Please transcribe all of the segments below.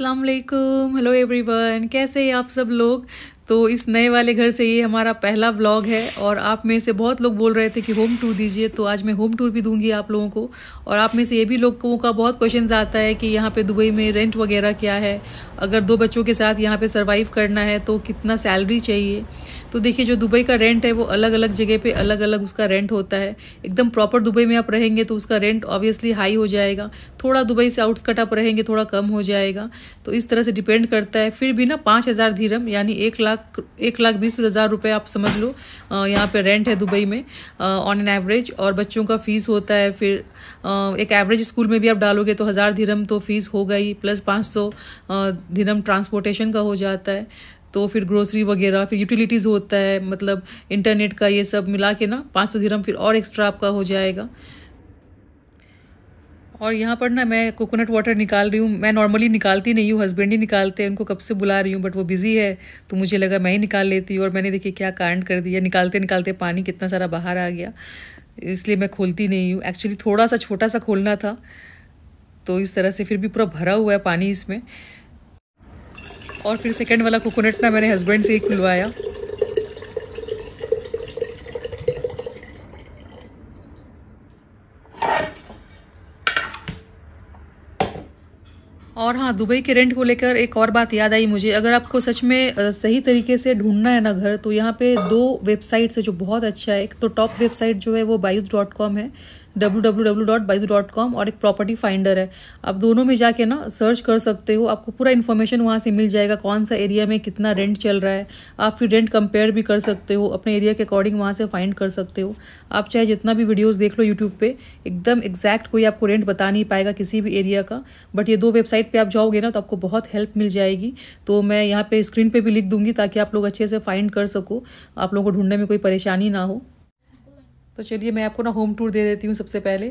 अस्सलाम hello everyone कैसे हैं आप सब लोग तो इस नए वाले घर से ये हमारा पहला ब्लॉग है और आप में से बहुत लोग बोल रहे थे कि होम टूर दीजिए तो आज मैं होम टूर भी दूंगी आप लोगों को और आप में से ये भी लोगों का बहुत क्वेश्चन आता है कि यहाँ पे दुबई में रेंट वगैरह क्या है अगर दो बच्चों के साथ यहाँ पे सर्वाइव करना है तो कितना सैलरी चाहिए तो देखिए जो दुबई का रेंट है वो अलग अलग जगह पे अलग अलग उसका रेंट होता है एकदम प्रॉपर दुबई में आप रहेंगे तो उसका रेंट ऑब्वियसली हाई हो जाएगा थोड़ा दुबई से आउटस्कट आप रहेंगे थोड़ा कम हो जाएगा तो इस तरह से डिपेंड करता है फिर भी ना पाँच हज़ार धीरम यानी एक लाख लाख एक लाख बीस हज़ार रुपये आप समझ लो यहाँ पे रेंट है दुबई में ऑन एन एवरेज और बच्चों का फ़ीस होता है फिर एक एवरेज स्कूल में भी आप डालोगे तो हज़ार धीरम तो फ़ीस हो गई प्लस पाँच सौ धीरम ट्रांसपोर्टेशन का हो जाता है तो फिर ग्रोसरी वगैरह फिर यूटिलिटीज़ होता है मतलब इंटरनेट का ये सब मिला के ना पाँच सौ धीरम फिर और एक्स्ट्रा आपका हो जाएगा और यहाँ पर ना मैं कोकोनट वाटर निकाल रही हूँ मैं नॉर्मली निकालती नहीं हूँ हस्बैंड ही निकालते हैं उनको कब से बुला रही हूँ बट वो बिज़ी है तो मुझे लगा मैं ही निकाल लेती हूँ और मैंने देखिए क्या कांड कर दिया निकालते निकालते पानी कितना सारा बाहर आ गया इसलिए मैं खोलती नहीं हूँ एक्चुअली थोड़ा सा छोटा सा खोलना था तो इस तरह से फिर भी पूरा भरा हुआ है पानी इसमें और फिर सेकेंड वाला कोकोनट ना मैंने हस्बैंड से ही खुलवाया और हाँ दुबई के रेंट को लेकर एक और बात याद आई मुझे अगर आपको सच में सही तरीके से ढूंढना है ना घर तो यहाँ पे दो वेबसाइट्स है जो बहुत अच्छा है एक तो टॉप वेबसाइट जो है वो बायूज डॉट कॉम है डब्ल्यू और एक प्रॉपर्टी फाइंडर है आप दोनों में जाके ना सर्च कर सकते हो आपको पूरा इन्फॉर्मेशन वहाँ से मिल जाएगा कौन सा एरिया में कितना रेंट चल रहा है आप फिर रेंट कंपेयर भी कर सकते हो अपने एरिया के अकॉर्डिंग वहाँ से फाइंड कर सकते हो आप चाहे जितना भी वीडियोज़ देख लो यूट्यूब पर एकदम एग्जैक्ट कोई आपको रेंट बता नहीं पाएगा किसी भी एरिया का बट ये दो वेबसाइट पर आप जाओगे ना तो आपको बहुत हेल्प मिल जाएगी तो मैं यहाँ पर स्क्रीन पर भी लिख दूंगी ताकि आप लोग अच्छे से फाइंड कर सको आप लोगों को ढूंढने में कोई परेशानी ना हो तो चलिए मैं आपको ना होम टूर दे देती हूँ सबसे पहले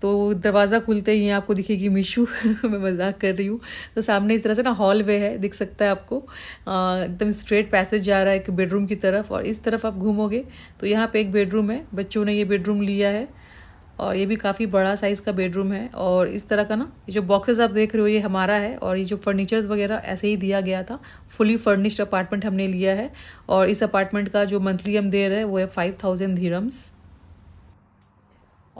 तो दरवाज़ा खुलते ही आपको दिखेगी मीशू मैं मजाक कर रही हूँ तो सामने इस तरह से ना हॉल वे है दिख सकता है आपको एकदम स्ट्रेट पैसेज जा रहा है एक बेडरूम की तरफ और इस तरफ आप घूमोगे तो यहाँ पे एक बेडरूम है बच्चों ने ये बेडरूम लिया है और ये भी काफ़ी बड़ा साइज़ का बेडरूम है और इस तरह का ना ये जो बॉक्सेस आप देख रहे हो ये हमारा है और ये जो फर्नीचर्स वगैरह ऐसे ही दिया गया था फुली फर्निश्ड अपार्टमेंट हमने लिया है और इस अपार्टमेंट का जो मंथली हम दे रहे हैं वो है फाइव थाउजेंड धीरम्स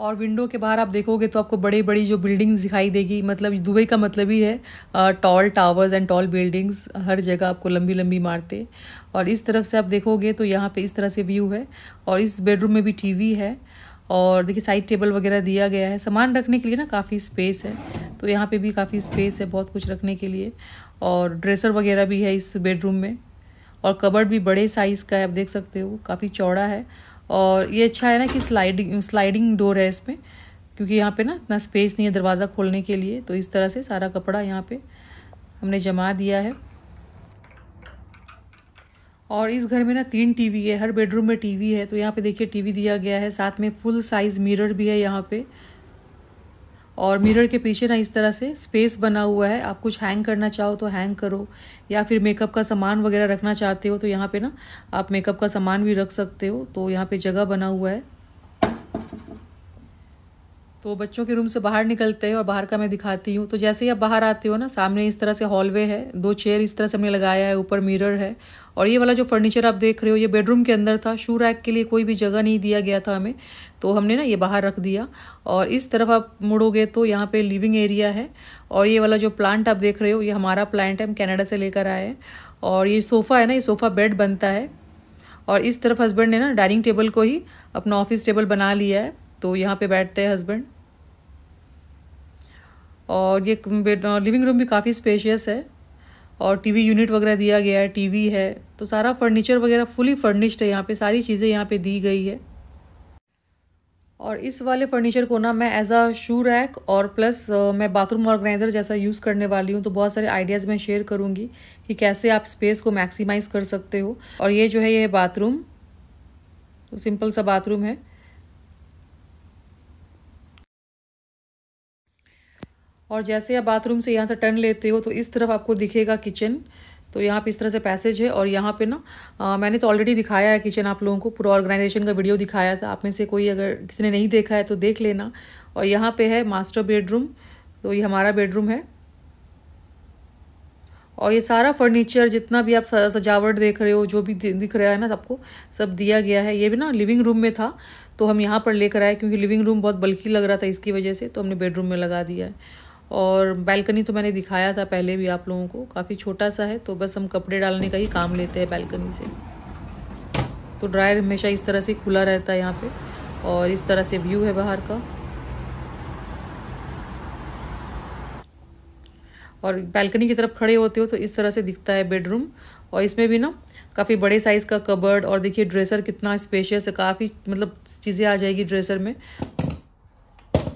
और विंडो के बाहर आप देखोगे तो आपको बड़ी बड़ी जो बिल्डिंग्स दिखाई देगी मतलब दुबई का मतलब ही है tall towers and tall buildings हर जगह आपको लंबी लंबी मारते और इस तरफ से आप देखोगे तो यहाँ पे इस तरह से व्यू है और इस बेडरूम में भी टीवी है और देखिए साइड टेबल वगैरह दिया गया है सामान रखने के लिए ना काफ़ी स्पेस है तो यहाँ पर भी काफ़ी स्पेस है बहुत कुछ रखने के लिए और ड्रेसर वगैरह भी है इस बेडरूम में और कबर्ड भी बड़े साइज़ का है आप देख सकते हो काफ़ी चौड़ा है और ये अच्छा है ना कि स्लाइडिंग स्लाइडिंग डोर है इसमें क्योंकि यहाँ पे ना इतना स्पेस नहीं है दरवाज़ा खोलने के लिए तो इस तरह से सारा कपड़ा यहाँ पे हमने जमा दिया है और इस घर में ना तीन टीवी है हर बेडरूम में टीवी है तो यहाँ पे देखिए टीवी दिया गया है साथ में फुल साइज़ मिरर भी है यहाँ पर और मिरर के पीछे ना इस तरह से स्पेस बना हुआ है आप कुछ हैंग करना चाहो तो हैंग करो या फिर मेकअप का सामान वगैरह रखना चाहते हो तो यहाँ पे ना आप मेकअप का सामान भी रख सकते हो तो यहाँ पे जगह बना हुआ है तो बच्चों के रूम से बाहर निकलते हैं और बाहर का मैं दिखाती हूँ तो जैसे ही आप बाहर आते हो ना सामने इस तरह से हॉलवे है दो चेयर इस तरह से हमने लगाया है ऊपर मिरर है और ये वाला जो फर्नीचर आप देख रहे हो ये बेडरूम के अंदर था शू रैक के लिए कोई भी जगह नहीं दिया गया था हमें तो हमने ना ये बाहर रख दिया और इस तरफ आप मुड़ोगे तो यहाँ पे लिविंग एरिया है और ये वाला जो प्लांट आप देख रहे हो ये हमारा प्लांट है हम कनाडा से लेकर आए हैं और ये सोफ़ा है ना ये सोफ़ा बेड बनता है और इस तरफ हस्बैंड ने ना डाइनिंग टेबल को ही अपना ऑफिस टेबल बना लिया है तो यहाँ पे बैठते हैं हस्बैंड और ये लिविंग रूम भी काफ़ी स्पेशियस है और टीवी यूनिट वगैरह दिया गया है टीवी है तो सारा फर्नीचर वगैरह फुली फर्निश्ड है यहाँ पे सारी चीज़ें यहाँ पे दी गई है और इस वाले फर्नीचर को ना मैं एज अ शू रैक और प्लस मैं बाथरूम ऑर्गेनाइज़र जैसा यूज़ करने वाली हूँ तो बहुत सारे आइडियाज़ मैं शेयर करूँगी कि कैसे आप स्पेस को मैक्सिमाइज़ कर सकते हो और ये जो है ये बाथरूम सिंपल तो सा बाथरूम है और जैसे आप बाथरूम से यहाँ से टर्न लेते हो तो इस तरफ आपको दिखेगा किचन तो यहाँ पे इस तरह से पैसेज है और यहाँ पे ना आ, मैंने तो ऑलरेडी दिखाया है किचन आप लोगों को पूरा ऑर्गेनाइजेशन का वीडियो दिखाया था आप में से कोई अगर किसी ने नहीं देखा है तो देख लेना और यहाँ पे है मास्टर बेडरूम तो ये हमारा बेडरूम है और ये सारा फर्नीचर जितना भी आप सजावट देख रहे हो जो भी दिख रहा है ना सबको सब दिया गया है ये भी ना लिविंग रूम में था तो हम यहाँ पर लेकर आए क्योंकि लिविंग रूम बहुत बल्कि लग रहा था इसकी वजह से तो हमने बेडरूम में लगा दिया है और बैल्कनी तो मैंने दिखाया था पहले भी आप लोगों को काफ़ी छोटा सा है तो बस हम कपड़े डालने का ही काम लेते हैं बैल्कनी से तो ड्रायर हमेशा इस तरह से खुला रहता है यहाँ पे और इस तरह से व्यू है बाहर का और बैल्कनी की तरफ खड़े होते हो तो इस तरह से दिखता है बेडरूम और इसमें भी ना काफ़ी बड़े साइज़ का कबर्ड और देखिए ड्रेसर कितना स्पेशियस है काफ़ी मतलब चीज़ें आ जाएगी ड्रेसर में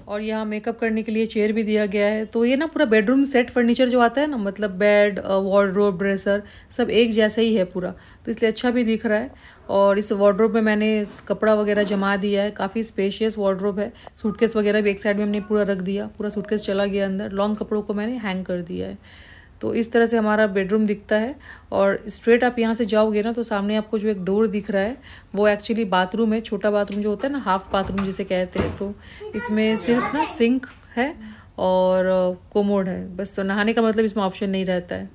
और यहाँ मेकअप करने के लिए चेयर भी दिया गया है तो ये ना पूरा बेडरूम सेट फर्नीचर जो आता है ना मतलब बेड वार्ड्रोब ड्रेसर सब एक जैसा ही है पूरा तो इसलिए अच्छा भी दिख रहा है और इस वार्ड्रोब में मैंने कपड़ा वगैरह जमा दिया है काफ़ी स्पेशियस वार्ड्रोब है सूटकेस वगैरह भी एक साइड में हमने पूरा रख दिया पूरा सूटकेस चला गया अंदर लॉन्ग कपड़ों को मैंने हैंग कर दिया है तो इस तरह से हमारा बेडरूम दिखता है और स्ट्रेट आप यहाँ से जाओगे ना तो सामने आपको जो एक डोर दिख रहा है वो एक्चुअली बाथरूम है छोटा बाथरूम जो होता है ना हाफ बाथरूम जिसे कहते हैं तो इसमें सिर्फ ना सिंक है और कोमोड है बस तो नहाने का मतलब इसमें ऑप्शन नहीं रहता है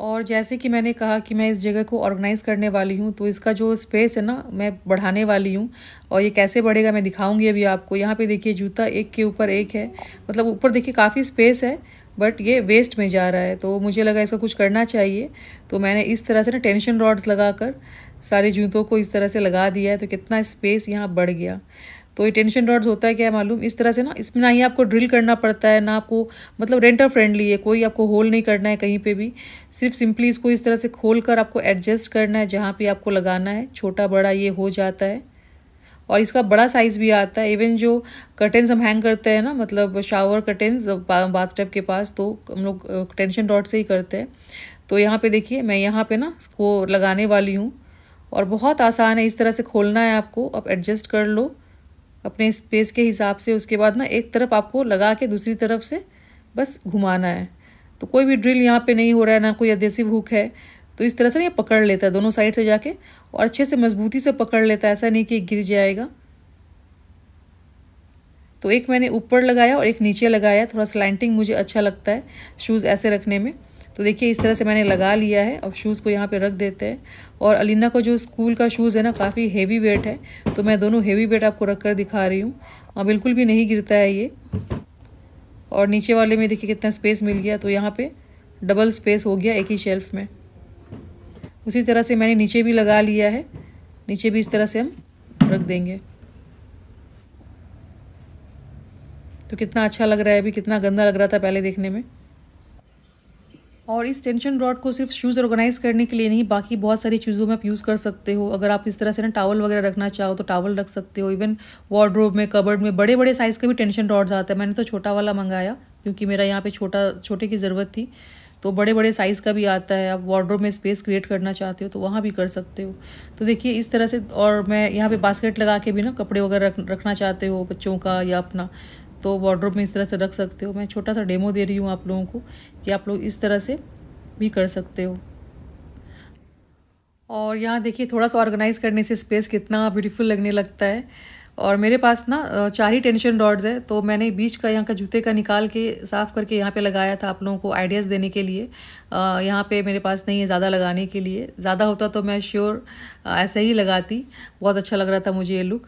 और जैसे कि मैंने कहा कि मैं इस जगह को ऑर्गेनाइज़ करने वाली हूँ तो इसका जो स्पेस है ना मैं बढ़ाने वाली हूँ और ये कैसे बढ़ेगा मैं दिखाऊंगी अभी आपको यहाँ पे देखिए जूता एक के ऊपर एक है मतलब ऊपर देखिए काफ़ी स्पेस है बट ये वेस्ट में जा रहा है तो मुझे लगा इसका कुछ करना चाहिए तो मैंने इस तरह से ना टेंशन रॉड्स लगा कर सारे जूतों को इस तरह से लगा दिया है तो कितना स्पेस यहाँ बढ़ गया तो ये टेंशन रॉड्स होता है क्या मालूम इस तरह से ना इसमें ना ही आपको ड्रिल करना पड़ता है ना आपको मतलब रेंटर फ्रेंडली है कोई आपको होल नहीं करना है कहीं पे भी सिर्फ सिंपली इसको इस तरह से खोल कर आपको एडजस्ट करना है जहाँ पे आपको लगाना है छोटा बड़ा ये हो जाता है और इसका बड़ा साइज़ भी आता है इवन जो कर्टेंस हम हैंग करते हैं ना मतलब शावर कर्टेंस बाथ के पास तो हम लोग टेंशन डॉट से ही करते हैं तो यहाँ पर देखिए मैं यहाँ पर ना इसको लगाने वाली हूँ और बहुत आसान है इस तरह से खोलना है आपको आप एडजस्ट कर लो अपने स्पेस के हिसाब से उसके बाद ना एक तरफ आपको लगा के दूसरी तरफ से बस घुमाना है तो कोई भी ड्रिल यहाँ पे नहीं हो रहा है ना कोई अधेसिव हुक है तो इस तरह से ये पकड़ लेता है दोनों साइड से जाके और अच्छे से मजबूती से पकड़ लेता है ऐसा नहीं कि गिर जाएगा तो एक मैंने ऊपर लगाया और एक नीचे लगाया थोड़ा स्लाइंटिंग मुझे अच्छा लगता है शूज़ ऐसे रखने में तो देखिए इस तरह से मैंने लगा लिया है अब शूज़ को यहाँ पे रख देते हैं और अलीना का जो स्कूल का शूज़ है ना काफ़ी हेवी वेट है तो मैं दोनों हेवी वेट आपको रख कर दिखा रही हूँ और बिल्कुल भी नहीं गिरता है ये और नीचे वाले में देखिए कितना स्पेस मिल गया तो यहाँ पर डबल स्पेस हो गया एक ही शेल्फ में उसी तरह से मैंने नीचे भी लगा लिया है नीचे भी इस तरह से हम रख देंगे तो कितना अच्छा लग रहा है अभी कितना गंदा लग रहा था पहले देखने में और इस टेंशन रॉड को सिर्फ शूज़ ऑर्गेनाइज करने के लिए नहीं बाकी बहुत सारी चीज़ों में आप यूज़ कर सकते हो अगर आप इस तरह से ना टावल वगैरह रखना चाहो तो टावल रख सकते हो इवन वार्ड्रोब में कबर्ड में बड़े बड़े साइज़ के भी टेंशन रॉड्स आते हैं मैंने तो छोटा वाला मंगाया क्योंकि मेरा यहाँ पर छोटा छोटे की ज़रूरत थी तो बड़े बड़े साइज़ का भी आता है आप वार्ड्रोब में स्पेस क्रिएट करना चाहते हो तो वहाँ भी कर सकते हो तो देखिए इस तरह से और मैं यहाँ पर बास्केट लगा के भी ना कपड़े वगैरह रखना चाहते हो बच्चों का या अपना तो वार्ड्रोब में इस तरह से रख सकते हो मैं छोटा सा डेमो दे रही हूँ आप लोगों को कि आप लोग इस तरह से भी कर सकते हो और यहाँ देखिए थोड़ा सा ऑर्गेनाइज़ करने से स्पेस कितना ब्यूटीफुल लगने लगता है और मेरे पास ना चार ही टेंशन रॉड्स है तो मैंने बीच का यहाँ का जूते का निकाल के साफ़ करके यहाँ पे लगाया था आप लोगों को आइडियाज़ देने के लिए यहाँ पे मेरे पास नहीं है ज़्यादा लगाने के लिए ज़्यादा होता तो मैं श्योर ऐसे ही लगाती बहुत अच्छा लग रहा था मुझे ये लुक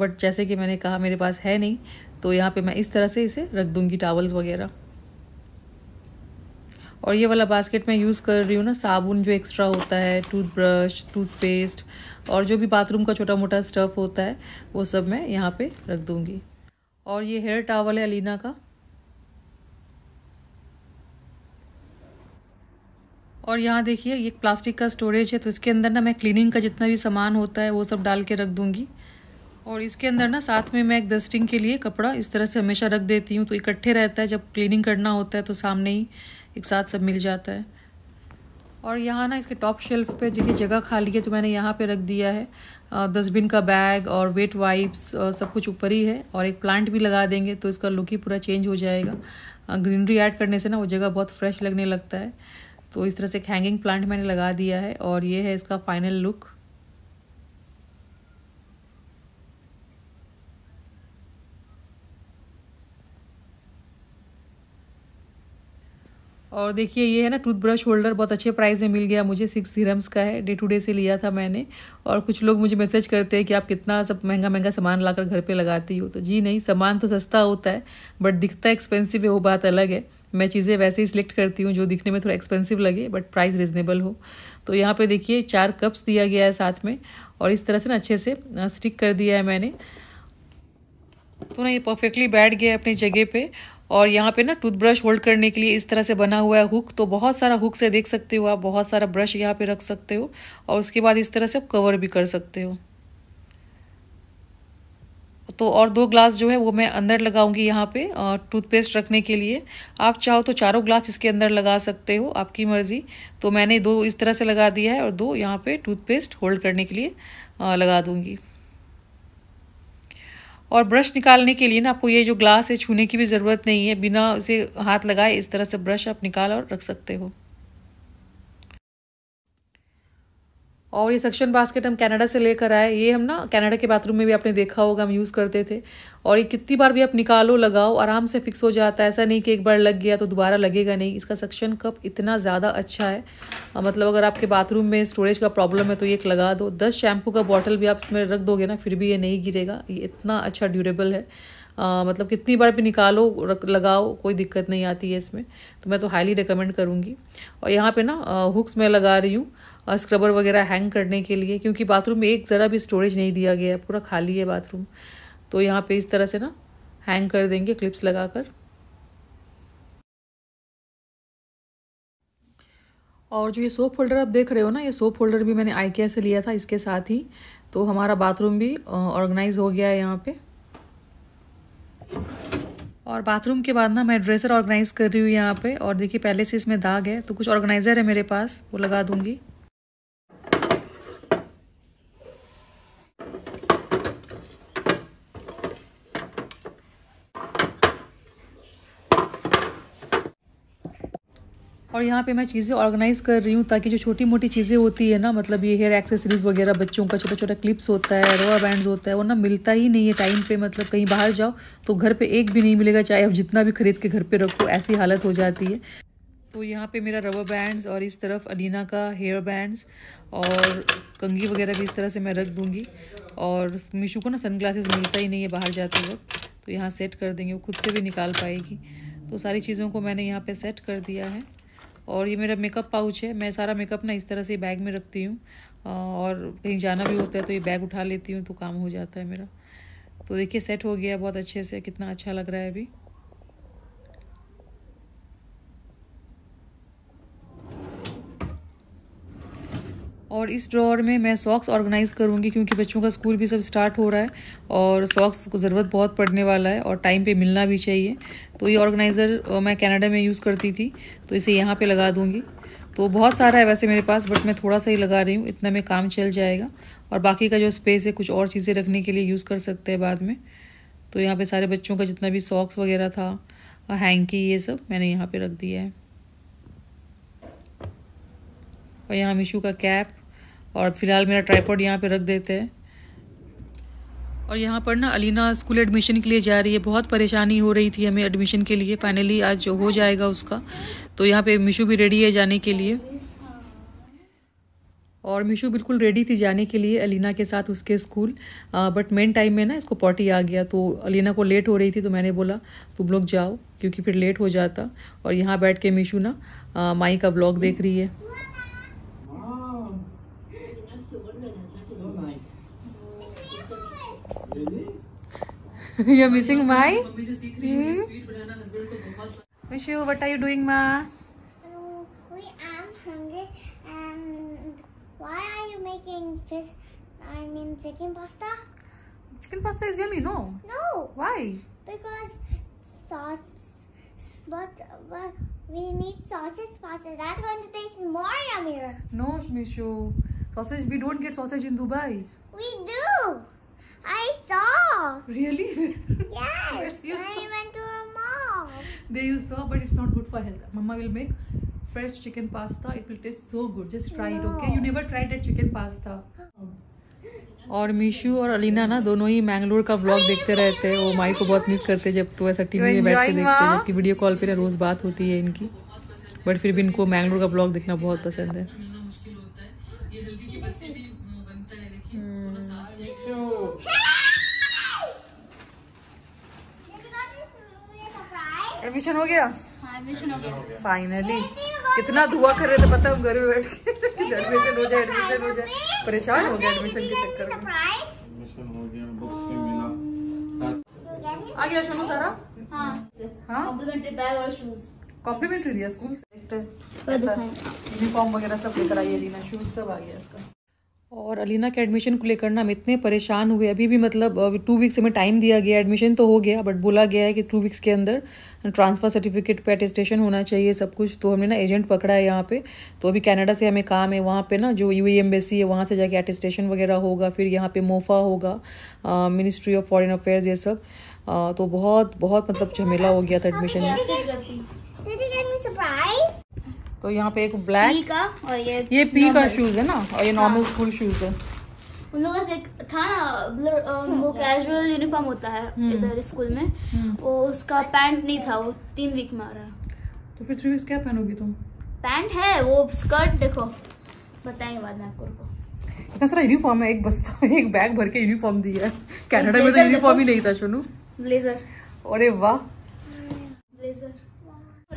बट जैसे कि मैंने कहा मेरे पास है नहीं तो यहाँ पे मैं इस तरह से इसे रख दूँगी टावल्स वगैरह और ये वाला बास्केट मैं यूज़ कर रही हूँ ना साबुन जो एक्स्ट्रा होता है टूथब्रश टूथपेस्ट और जो भी बाथरूम का छोटा मोटा स्टफ़ होता है वो सब मैं यहाँ पे रख दूँगी और ये हेयर टावल है अलीना का और यहाँ देखिए ये प्लास्टिक का स्टोरेज है तो इसके अंदर ना मैं क्लीनिंग का जितना भी सामान होता है वो सब डाल के रख दूँगी और इसके अंदर ना साथ में मैं एक डस्टिंग के लिए कपड़ा इस तरह से हमेशा रख देती हूँ तो इकट्ठे रहता है जब क्लीनिंग करना होता है तो सामने ही एक साथ सब मिल जाता है और यहाँ ना इसके टॉप शेल्फ पे जिसकी जगह खाली है तो मैंने यहाँ पे रख दिया है डस्टबिन का बैग और वेट वाइप्स सब कुछ ऊपर ही है और एक प्लांट भी लगा देंगे तो इसका लुक ही पूरा चेंज हो जाएगा ग्रीनरी ऐड करने से ना वो जगह बहुत फ्रेश लगने लगता है तो इस तरह से एक हैंगिंग प्लांट मैंने लगा दिया है और ये है इसका फाइनल लुक और देखिए ये है ना टूथब्रश होल्डर बहुत अच्छे प्राइस में मिल गया मुझे सिक्स सीरम्स का है डे टू डे से लिया था मैंने और कुछ लोग मुझे मैसेज करते हैं कि आप कितना सब महंगा महंगा सामान लाकर घर पे लगाती हो तो जी नहीं सामान तो सस्ता होता है बट दिखता एक्सपेंसिव है वो बात अलग है मैं चीज़ें वैसे ही सिलेक्ट करती हूँ जो दिखने में थोड़ा एक्सपेंसिव लगे बट प्राइस रिजनेबल हो तो यहाँ पर देखिए चार कप्स दिया गया है साथ में और इस तरह से ना अच्छे से स्टिक कर दिया है मैंने तो ना ये परफेक्टली बैठ गया है अपनी जगह पर और यहाँ पे ना टूथब्रश होल्ड करने के लिए इस तरह से बना हुआ है हुक तो बहुत सारा हुक से देख सकते हो आप बहुत सारा ब्रश यहाँ पे रख सकते हो और उसके बाद इस तरह से आप कवर भी कर सकते हो तो और दो ग्लास जो है वो मैं अंदर लगाऊंगी यहाँ पे टूथपेस्ट रखने के लिए आप चाहो तो चारों ग्लास इसके अंदर लगा सकते हो आपकी मर्ज़ी तो मैंने दो इस तरह से लगा दिया है और दो यहाँ पर टूथपेस्ट होल्ड करने के लिए लगा दूँगी और ब्रश निकालने के लिए ना आपको ये जो ग्लास है छूने की भी ज़रूरत नहीं है बिना उसे हाथ लगाए इस तरह से ब्रश आप निकाल और रख सकते हो और ये सक्शन बास्केट हम कनाडा से लेकर आए ये हम ना कनाडा के बाथरूम में भी आपने देखा होगा हम यूज़ करते थे और ये कितनी बार भी आप निकालो लगाओ आराम से फिक्स हो जाता है ऐसा नहीं कि एक बार लग गया तो दोबारा लगेगा नहीं इसका सक्शन कप इतना ज़्यादा अच्छा है मतलब अगर आपके बाथरूम में स्टोरेज का प्रॉब्लम है तो ये एक लगा दो दस शैम्पू का बॉटल भी आप इसमें रख दोगे ना फिर भी ये नहीं गिरेगा ये इतना अच्छा ड्यूरेबल है आ, मतलब कितनी बार भी निकालो रख लगाओ कोई दिक्कत नहीं आती है इसमें तो मैं तो हाईली रिकमेंड करूँगी और यहाँ पर ना हुक्स मैं लगा रही हूँ स्क्रबर वगैरह हैंग करने के लिए क्योंकि बाथरूम में एक ज़रा भी स्टोरेज नहीं दिया गया है पूरा खाली है बाथरूम तो यहाँ पे इस तरह से ना हैंग कर देंगे क्लिप्स लगाकर और जो ये सोप होल्डर आप देख रहे हो ना ये सोप होल्डर भी मैंने आइकिया से लिया था इसके साथ ही तो हमारा बाथरूम भी ऑर्गेनाइज हो गया है यहाँ पर और बाथरूम के बाद ना मैं ड्रेसर ऑर्गेनाइज़ कर रही हूँ यहाँ पे और देखिए पहले से इसमें दाग है तो कुछ ऑर्गेनाइज़र है मेरे पास वो लगा दूँगी और यहाँ पे मैं चीज़ें ऑर्गेनाइज़ कर रही हूँ ताकि जो छोटी मोटी चीज़ें होती है ना मतलब ये हेयर एक्सेसरीज़ वगैरह बच्चों का छोटा छोटा क्लिप्स होता है रोआ बैंड होता है वो ना मिलता ही नहीं है टाइम पे मतलब कहीं बाहर जाओ तो घर पे एक भी नहीं मिलेगा चाहे आप जितना भी खरीद के घर पर रखो ऐसी हालत हो जाती है तो यहाँ पे मेरा रबर बैंड्स और इस तरफ अलीना का हेयर बैंड्स और कंगी वगैरह भी इस तरह से मैं रख दूँगी और मीशू को ना सन मिलता ही नहीं है बाहर जाते वक्त तो यहाँ सेट कर देंगे वो खुद से भी निकाल पाएगी तो सारी चीज़ों को मैंने यहाँ पे सेट कर दिया है और ये मेरा मेकअप पाउच है मैं सारा मेकअप ना इस तरह से बैग में रखती हूँ और कहीं जाना भी होता है तो ये बैग उठा लेती हूँ तो काम हो जाता है मेरा तो देखिए सेट हो गया बहुत अच्छे से कितना अच्छा लग रहा है अभी और इस ड्रॉर में मैं सॉक्स ऑर्गेनाइज़ करूँगी क्योंकि बच्चों का स्कूल भी सब स्टार्ट हो रहा है और सॉक्स को ज़रूरत बहुत पड़ने वाला है और टाइम पे मिलना भी चाहिए तो ये ऑर्गेनाइज़र मैं कनाडा में यूज़ करती थी तो इसे यहाँ पे लगा दूँगी तो बहुत सारा है वैसे मेरे पास बट मैं थोड़ा सा ही लगा रही हूँ इतना में काम चल जाएगा और बाकी का जो स्पेस है कुछ और चीज़ें रखने के लिए यूज़ कर सकते हैं बाद में तो यहाँ पर सारे बच्चों का जितना भी सॉक्स वगैरह था हैंकी ये सब मैंने यहाँ पर रख दिया है और यहाँ मीशू का कैप और फिलहाल मेरा ट्राईपॉड यहाँ पे रख देते हैं और यहाँ पर ना अलीना स्कूल एडमिशन के लिए जा रही है बहुत परेशानी हो रही थी हमें एडमिशन के लिए फाइनली आज हो जाएगा उसका तो यहाँ पे मीशू भी रेडी है जाने के लिए और मीशू बिल्कुल रेडी थी जाने के लिए अलीना के साथ उसके स्कूल आ, बट मेन टाइम में ना इसको पॉटी आ गया तो अलीना को लेट हो रही थी तो मैंने बोला तुम लोग जाओ क्योंकि फिर लेट हो जाता और यहाँ बैठ के मीशू ना माई का ब्लॉग देख रही है You're missing my? Hmm? what are you doing, ma? Oh, we am hungry. And why are you making fish? I mean, chicken pasta. Chicken pasta is yummy, no? No. Why? Because sauce, but, but we need sausage pasta. That's going to taste more yummier. No, Mishu. Sausage, we don't get sausage in Dubai. We do. I saw. Really? Yes. yes I saw. went to a mall. they you saw, but it's not good for health. Mama will make fresh chicken pasta. It will taste so good. Just try no. it, okay? You never tried that chicken pasta. और मीशू और अलीना ना दोनों ही मैंगलोर का vlog देखते रहते हैं वो माई को बहुत मिस करते हैं जब तो ऐसा टीवी में बैठ के देखते हैं जबकि वीडियो कॉल पे रोज़ बात होती है इनकी बट फिर भी इनको मैंगलोर का व्लॉग देखना बहुत पसंद है एडमिशन हो गया फाइनली हाँ, कितना दुआ कर रहे थे पता हम घर में बैठ के एडमिशन हो जाए एडमिशन तो हो जाए परेशान हो गया एडमिशन के चक्कर में हाँ। आ गया सोनू सारा कॉम्प्लीमेंट्री बैग कॉम्प्लीमेंट्री दिया स्कूल से यूनिफॉर्म अच्छा, वगैरह सब लेकर आई है लीना शूज सब आ गया इसका और अलीना के एडमिशन को लेकर ना हम इतने परेशान हुए अभी भी मतलब टू वीक्स हमें टाइम दिया गया एडमिशन तो हो गया बट बोला गया है कि टू वीक्स के अंदर ट्रांसफ़र सर्टिफिकेट पे अटेस्टेशन होना चाहिए सब कुछ तो हमने ना एजेंट पकड़ा है यहाँ पे तो अभी कनाडा से हमें काम है वहाँ पे ना जो यू एम्बेसी है वहाँ से जाके अटेस्टेशन वगैरह होगा फिर यहाँ पर मोफा होगा मिनिस्ट्री ऑफ फॉरन अफेयर्स ये सब आ, तो बहुत बहुत मतलब झमेला हो गया था एडमिशन में तो यहाँ पे एक ब्लैक पी का और ये ये पी का शूज है ना और ये नॉर्मल स्कूल शूज है उन लोगों से था ना हाँ। वो कैजुअल यूनिफॉर्म होता है हम्म। इधर स्कूल में हम्म। वो उसका पैंट नहीं था वो तीन वीक में आ रहा तो फिर थ्री वीक्स क्या पहनोगी तुम पैंट है वो स्कर्ट देखो बताएंगे बाद में आपको रुको इतना सारा यूनिफॉर्म है एक बस्ता तो एक बैग भर के यूनिफॉर्म दिया है कनाडा में तो यूनिफॉर्म ही नहीं था सोनू ब्लेजर अरे वाह ब्लेजर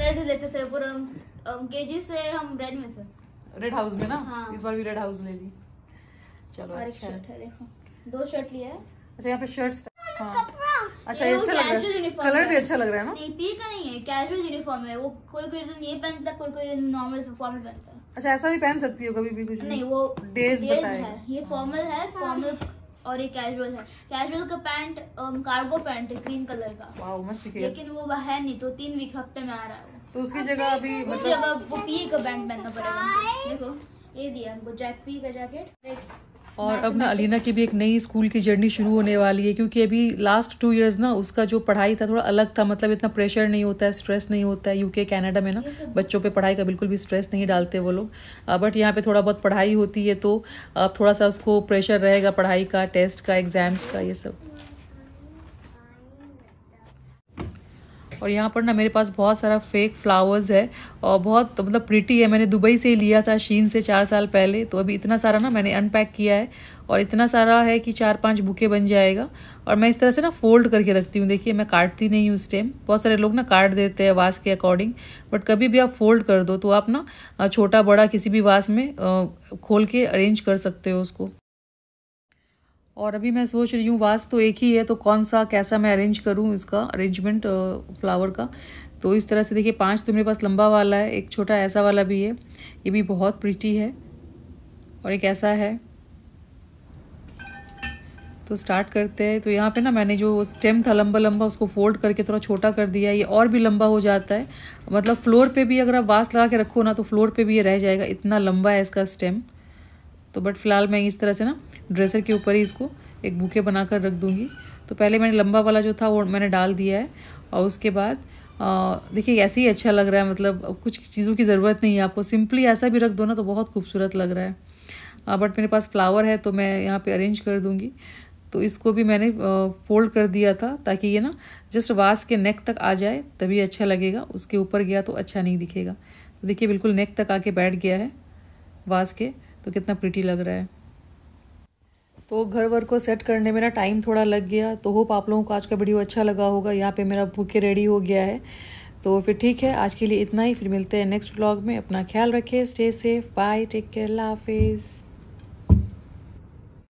रेड लेते थे पूरा केजी से हम रेड में थे रेड हाउस में ना हाँ। इस बार भी रेड हाउस ले ली चलो अच्छा है देखो दो शर्ट लिया है अच्छा यहाँ पे शर्ट हाँ। अच्छा ये अच्छा लग रहा है कलर भी अच्छा लग रहा है ना नहीं पी का नहीं है कैजुअल यूनिफॉर्म है वो कोई कोई दिन ये पहनता कोई कोई दिन नॉर्मल फॉर्मल पहनता अच्छा ऐसा भी पहन सकती हो कभी भी कुछ नहीं वो डेज बताए ये फॉर्मल है फॉर्मल और ये कैजुअल है कैजुअल का पैंट कार्गो पैंट है ग्रीन कलर का मस्त लेकिन वो है नहीं तो तीन वीक हफ्ते में आ रहा है तो उसकी जगह अभी उस मतलब जगह वो पी का पैंट पहनना पड़ेगा देखो ये दिया हमको जैक पी का जैकेट और अब ना अलीना की भी एक नई स्कूल की जर्नी शुरू होने वाली है क्योंकि अभी लास्ट टू इयर्स ना उसका जो पढ़ाई था थोड़ा अलग था मतलब इतना प्रेशर नहीं होता है स्ट्रेस नहीं होता है यूके कनाडा में ना बच्चों पे पढ़ाई का बिल्कुल भी स्ट्रेस नहीं डालते वो लोग बट यहाँ पे थोड़ा बहुत पढ़ाई होती है तो अब थोड़ा सा उसको प्रेशर रहेगा पढ़ाई का टेस्ट का एग्ज़ाम्स का ये सब और यहाँ पर ना मेरे पास बहुत सारा फेक फ्लावर्स है और बहुत तो मतलब प्रिटी है मैंने दुबई से लिया था शीन से चार साल पहले तो अभी इतना सारा ना मैंने अनपैक किया है और इतना सारा है कि चार पांच बुके बन जाएगा और मैं इस तरह से ना फोल्ड करके रखती हूँ देखिए मैं काटती नहीं हूँ उस टाइम बहुत सारे लोग ना काट देते हैं वास के अकॉर्डिंग बट कभी भी आप फोल्ड कर दो तो आप ना छोटा बड़ा किसी भी वास में खोल के अरेंज कर सकते हो उसको और अभी मैं सोच रही हूँ वास तो एक ही है तो कौन सा कैसा मैं अरेंज करूँ इसका अरेंजमेंट फ्लावर का तो इस तरह से देखिए पांच तो मेरे पास लंबा वाला है एक छोटा ऐसा वाला भी है ये भी बहुत प्रिटी है और एक ऐसा है तो स्टार्ट करते हैं तो यहाँ पे ना मैंने जो स्टेम था लंबा लंबा उसको फोल्ड करके थोड़ा छोटा कर दिया ये और भी लंबा हो जाता है मतलब फ्लोर पे भी अगर आप वास लगा के रखो ना तो फ्लोर पे भी ये रह जाएगा इतना लंबा है इसका स्टेम तो बट फिलहाल मैं इस तरह से ना ड्रेसर के ऊपर ही इसको एक बुके बना कर रख दूँगी तो पहले मैंने लंबा वाला जो था वो मैंने डाल दिया है और उसके बाद देखिए ऐसे ही अच्छा लग रहा है मतलब कुछ चीज़ों की ज़रूरत नहीं है आपको सिंपली ऐसा भी रख दो ना तो बहुत खूबसूरत लग रहा है आ, बट मेरे पास फ्लावर है तो मैं यहाँ पे अरेंज कर दूँगी तो इसको भी मैंने फोल्ड कर दिया था ताकि ये ना जस्ट वास के नेक तक आ जाए तभी अच्छा लगेगा उसके ऊपर गया तो अच्छा नहीं दिखेगा तो देखिए बिल्कुल नेक तक आके बैठ गया है वास के तो कितना प्रिटी लग रहा है तो घर वर्क को सेट करने में ना टाइम थोड़ा लग गया तो होप आप लोगों को आज का वीडियो अच्छा लगा होगा यहाँ पे मेरा भूखे रेडी हो गया है तो फिर ठीक है आज के लिए इतना ही फिर मिलते हैं नेक्स्ट व्लॉग में अपना ख्याल रखें stay safe bye take care हाफिज़